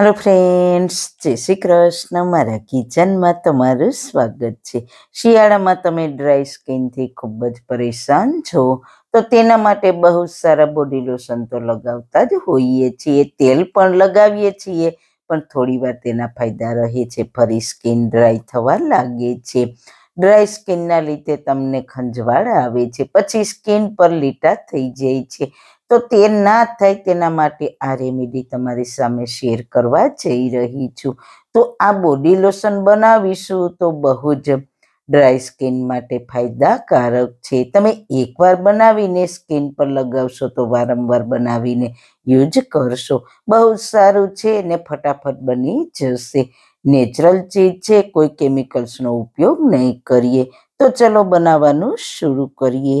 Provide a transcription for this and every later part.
hello friends જય શ્રી કૃષ્ણ મારા કિચનમાં તમારું સ્વાગત છે શિયાળામાં તમે ડ્રાય સ્કિનથી ખૂબ જ પરેશાન છો તો તેના માટે બહુ સારા બોડી લોશન તો લગાવતા જ હોઈએ છીએ તેલ પણ લગાવીએ છીએ પણ થોડી વાર તેના ફાયદા રહે છે ફરી સ્કિન ડ્રાય થવા લાગે છે ડ્રાય સ્કિનના લીધે તમને ખંજવાળ આવે છે પછી સ્કિન પર લીટા થઈ જાય છે તો તે ના થાય તેના માટે આ રેમેડી તમારી સામે શેર કરવા જઈ રહી છું તો આ બોડી લોશન બનાવીશું તો બહુ જ ડ્રાય સ્કિન માટે ફાયદાકારક છે તમે એકવાર બનાવીને સ્કિન પર લગાવશો તો વારંવાર બનાવીને યુઝ કરશો બહુ સારું છે ને ફટાફટ બની જશે નેચરલ ચીજ છે કોઈ કેમિકલ્સનો ઉપયોગ નહીં કરીએ તો ચલો બનાવવાનું શરૂ કરીએ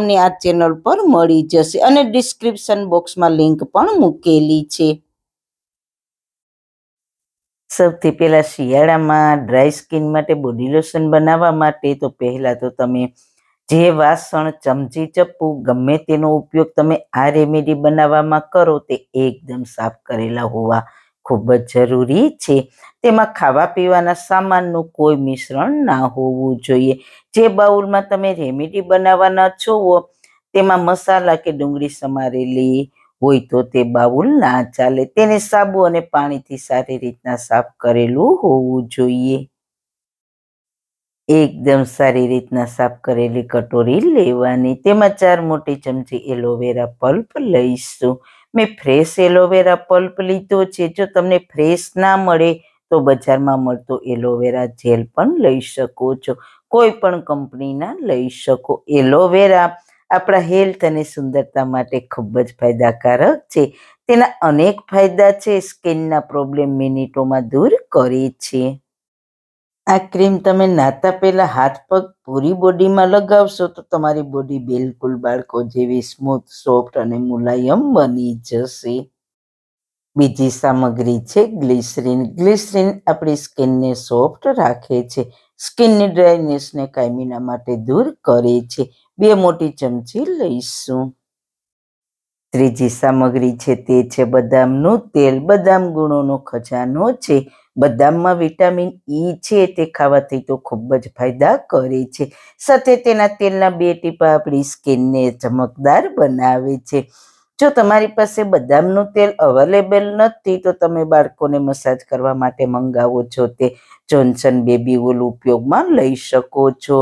તમને આ ચેનલ પર મળી જશે અને ડિસ્ક્રિપ્શન બોક્સમાં લિંક પણ મૂકેલી છે સૌથી પહેલાં શિયાળામાં ડ્રાય સ્કિન માટે બોડી લોશન બનાવવા માટે તો પહેલાં તો તમે જે વાસણ ચમચી ચપ્પુ ગમે તેનો ઉપયોગ તમે આ રેમેડી બનાવવામાં કરો તે એકદમ સાફ કરેલા હોવા ખૂબ જ જરૂરી છે તેમાં ખાવા પીવાના સામાનનું કોઈ મિશ્રણ ના હોવું જોઈએ જે બાઉલમાં તમે રેમેડી બનાવવાના છો તેમાં મસાલા કે ડુંગળી સમારેલી હોય તો તે બાઉલ ના ચાલે તેને સાબુ અને પાણીથી સારી રીતના સાફ કરેલું હોવું જોઈએ એકદમ સારી રીતના સાફ કરેલી કટોરી લેવાની તેમાં ચાર મોટી ચમચી એલોવેરા પલ્પ લઈશું મેં ફ્રેશ એલોવેરા પલ્પ લીધો છે જો તમને ફ્રેશ ના મળે તો બજારમાં મળતો એલોવેરા જેલ પણ લઈ શકો છો કોઈ પણ કંપનીના લઈ શકો એલોવેરા આપણા હેલ્થ અને સુંદરતા માટે ખૂબ જ ફાયદાકારક છે તેના અનેક ફાયદા છે સ્કિનના પ્રોબ્લેમ મિનિટોમાં દૂર કરે છે આ ક્રીમ તમે નાતા પહેલાં હાથ પગ પૂરી બોડીમાં લગાવશો તો તમારી બોડી બિલકુલ બાળકો જેવી સ્મૂથ સોફ્ટ અને મુલાયમ બની જશે બીજી સામગ્રી છે ગ્લિસરીન ગ્લિસરીન આપણી સ્કિનને સોફ્ટ રાખે છે સ્કિનની ડ્રાયનેસને કાયમીના માટે દૂર કરે છે બે મોટી ચમચી લઈશું ત્રીજી સામગ્રી છે તે છે બદામનું તેલ બદામ ગુણોનો ખજાનો છે બદામમાં વિટામિન ઈ છે તે ખાવાથી તો ખૂબ જ ફાયદા કરે છે સાથે તેના તેલના બે ટીપા આપણી સ્કિનને ચમકદાર બનાવે છે જો તમારી પાસે બદામનું તેલ અવેલેબલ નથી તો તમે બાળકોને મસાજ કરવા માટે મંગાવો છો તે જોન્સન બેબી ઓલ ઉપયોગમાં લઈ શકો છો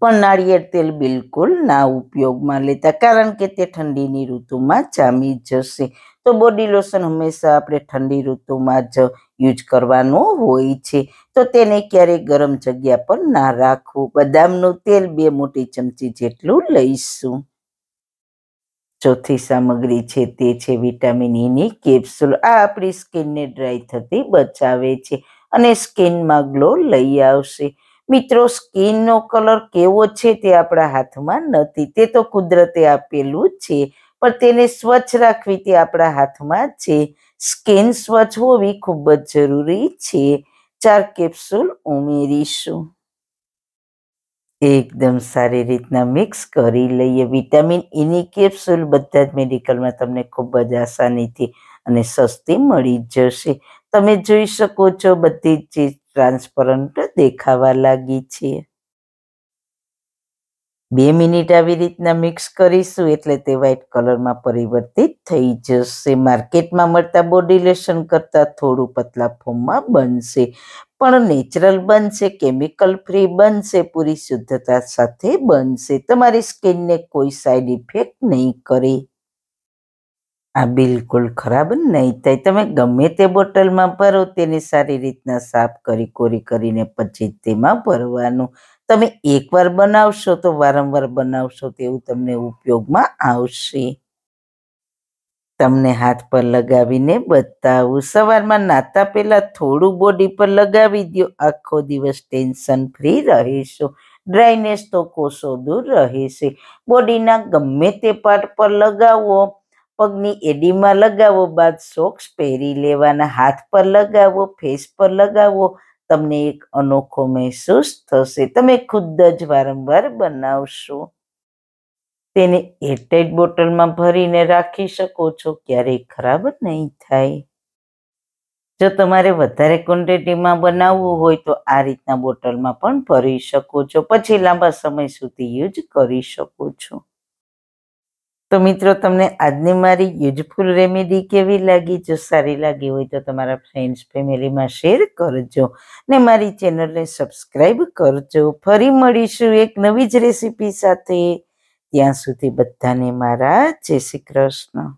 પણ નાળિયેર તેલ બિલકુલ ના ઉપયોગમાં લેતા કારણ કે તે ઠંડીની ઋતુમાં જામી જશે તો બોડી લોશન હંમેશા આપણે ઠંડી ઋતુમાં જ યુઝ કરવાનો હોય છે તો તેને ક્યારેય ગરમ જગ્યા પર ના રાખવું બદામનું તેલ બે મોટી ચમચી જેટલું લઈશું ચોથી સામગ્રી છે તે છે વિટામિન ઈની e કેપ્સ્યુલ આ આપણી સ્કિનને ડ્રાય થતી બચાવે છે અને સ્કિનમાં ગ્લો લઈ આવશે મિત્રો સ્કિનનો કલર કેવો છે તે આપણા હાથમાં નથી તે તો કુદરતે આપેલું જ છે પણ તેને સ્વચ્છ રાખવી તે આપણા હાથમાં છે સ્કિન સ્વચ્છ હોવી ખૂબ જ જરૂરી છે ચાર કેપ્સ્યુલ ઉમેરીશું એકદમ સારી રીતના મિક્સ કરી લઈએ વિટામિન ઈની e કેપ્સુલ બધા જ મેડિકલમાં તમને ખૂબ જ આસાનીથી અને સસ્તી મળી જશે તમે જોઈ શકો છો બધી જ ચીજ ટ્રાન્સપરન્ટ દેખાવા લાગી છે બે મિનિટ આવી રીતના મિક્સ કરીશું એટલે તે વ્હાઇટ કલરમાં પરિવર્તિત થઈ જશે માર્કેટમાં મળતા બોડી લેશન કરતાં થોડું પતલા ફોર્મમાં બનશે પણ નેચરલ બનશે કેમિકલ ફ્રી બનશે પૂરી શુદ્ધતા સાથે બનશે તમારી સ્કિનને કોઈ સાઈડ ઇફેક્ટ નહીં કરે આ બિલકુલ ખરાબ નહીં થાય તમે ગમે તે બોટલમાં ભરો તેને સારી રીતના સાફ કરી કોરી કરીને પછી તેમાં ભરવાનું તમે એકવાર બનાવશો તો વારંવાર બનાવશો તેવું તમને ઉપયોગમાં આવશે તમને હાથ પર લગાવીને બતાવું સવારમાં નાતા પહેલાં થોડું બોડી પર લગાવી દો આખો દિવસ ટેન્શન ફ્રી રહેશો ડ્રાયનેસ તો કોષો દૂર રહેશે બોડીના ગમે તે પાર્ટ પર લગાવો પગની એડીમાં લગાવો બાદ સોક્સ પહેરી લેવાના હાથ પર લગાવો ફેસ પર લગાવો તમને એક અનોખો મહેસૂસ થશે તમે ખુદ જ વારંવાર બનાવશો તેને એરટાઈટ બોટલમાં ભરીને રાખી શકો છો ક્યારેય ખરાબ નહીં થાય જો તમારે વધારે ક્વોન્ટિટીમાં બનાવવું હોય તો આ રીતના બોટલમાં પણ ભરી શકો છો પછી લાંબા સમય સુધી યુઝ કરી શકો છો તો મિત્રો તમને આજની મારી યુઝફુલ રેમેડી કેવી લાગી જો સારી લાગી હોય તો તમારા ફ્રેન્ડ્સ ફેમિલીમાં શેર કરજો ને મારી ચેનલને સબસ્ક્રાઈબ કરજો ફરી મળીશું એક નવી જ રેસીપી સાથે ત્યાં સુધી બધાને મારા જય શ્રી કૃષ્ણ